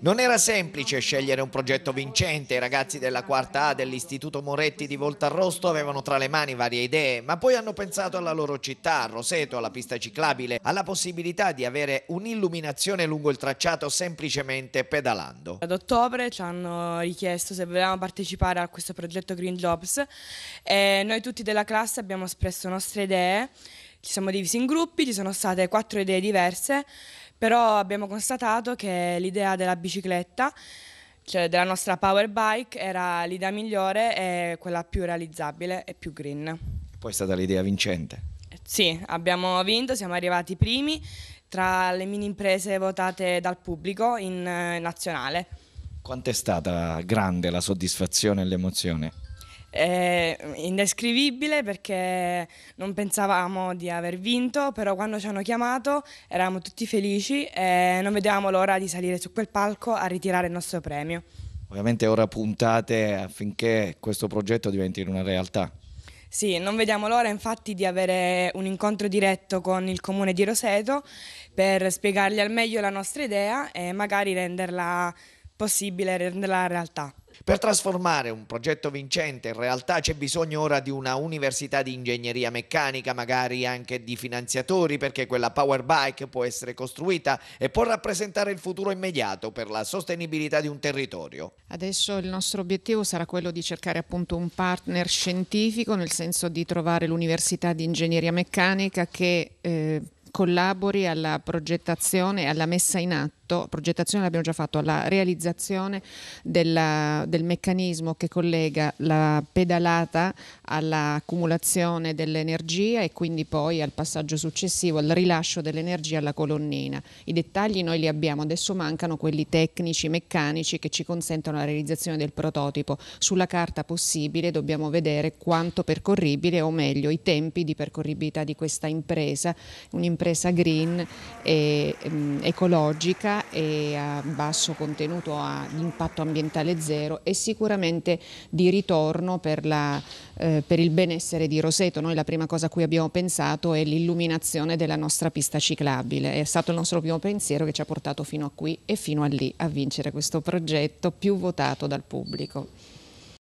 Non era semplice scegliere un progetto vincente, i ragazzi della quarta A dell'Istituto Moretti di Voltarrosto avevano tra le mani varie idee, ma poi hanno pensato alla loro città, a Roseto, alla pista ciclabile, alla possibilità di avere un'illuminazione lungo il tracciato semplicemente pedalando. Ad ottobre ci hanno richiesto se volevamo partecipare a questo progetto Green Jobs e noi tutti della classe abbiamo espresso nostre idee, ci siamo divisi in gruppi, ci sono state quattro idee diverse però abbiamo constatato che l'idea della bicicletta, cioè della nostra power bike, era l'idea migliore e quella più realizzabile e più green. Poi è stata l'idea vincente. Sì, abbiamo vinto, siamo arrivati primi tra le mini imprese votate dal pubblico in eh, nazionale. Quanto è stata grande la soddisfazione e l'emozione? È indescrivibile perché non pensavamo di aver vinto, però quando ci hanno chiamato eravamo tutti felici e non vedevamo l'ora di salire su quel palco a ritirare il nostro premio. Ovviamente ora puntate affinché questo progetto diventi una realtà. Sì, non vediamo l'ora infatti di avere un incontro diretto con il comune di Roseto per spiegargli al meglio la nostra idea e magari renderla possibile, renderla realtà. Per trasformare un progetto vincente in realtà c'è bisogno ora di una università di ingegneria meccanica, magari anche di finanziatori, perché quella power bike può essere costruita e può rappresentare il futuro immediato per la sostenibilità di un territorio. Adesso il nostro obiettivo sarà quello di cercare appunto un partner scientifico, nel senso di trovare l'università di ingegneria meccanica che eh, collabori alla progettazione e alla messa in atto fatto, progettazione l'abbiamo già fatto, alla realizzazione della, del meccanismo che collega la pedalata all'accumulazione dell'energia e quindi poi al passaggio successivo, al rilascio dell'energia alla colonnina. I dettagli noi li abbiamo, adesso mancano quelli tecnici, meccanici che ci consentono la realizzazione del prototipo. Sulla carta possibile dobbiamo vedere quanto percorribile o meglio i tempi di percorribilità di questa impresa, un'impresa green e um, ecologica e a eh, basso contenuto a impatto ambientale zero e sicuramente di ritorno per, la, eh, per il benessere di Roseto. Noi la prima cosa a cui abbiamo pensato è l'illuminazione della nostra pista ciclabile. È stato il nostro primo pensiero che ci ha portato fino a qui e fino a lì a vincere questo progetto più votato dal pubblico.